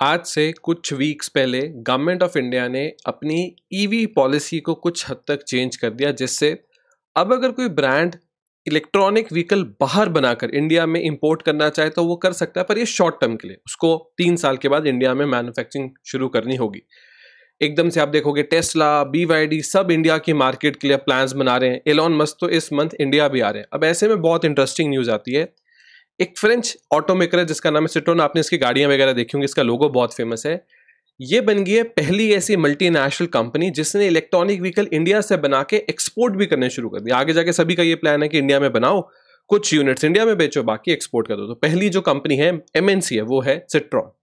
आज से कुछ वीक्स पहले गवर्नमेंट ऑफ इंडिया ने अपनी ईवी e पॉलिसी को कुछ हद तक चेंज कर दिया जिससे अब अगर कोई ब्रांड इलेक्ट्रॉनिक व्हीकल बाहर बनाकर इंडिया में इंपोर्ट करना चाहे तो वो कर सकता है पर ये शॉर्ट टर्म के लिए उसको तीन साल के बाद इंडिया में मैन्युफैक्चरिंग शुरू करनी होगी एकदम से आप देखोगे टेस्ला बी सब इंडिया की मार्केट के लिए प्लान्स बना रहे हैं एलॉन मस्क तो इस मंथ इंडिया भी आ रहे हैं अब ऐसे में बहुत इंटरेस्टिंग न्यूज़ आती है एक फ्रेंच ऑटो मेकर है जिसका नाम है सिटोन आपने इसकी गाड़ियां वगैरह देखी होंगी इसका लोगो बहुत फेमस है ये बन गई है पहली ऐसी मल्टीनेशनल कंपनी जिसने इलेक्ट्रॉनिक व्हीकल इंडिया से बना के एक्सपोर्ट भी करने शुरू कर दिया आगे जाके सभी का ये प्लान है कि इंडिया में बनाओ कुछ यूनिट्स इंडिया में बेचो बाकी एक्सपोर्ट कर दो तो पहली जो कंपनी है एमएनसी है वो है सिट्रॉन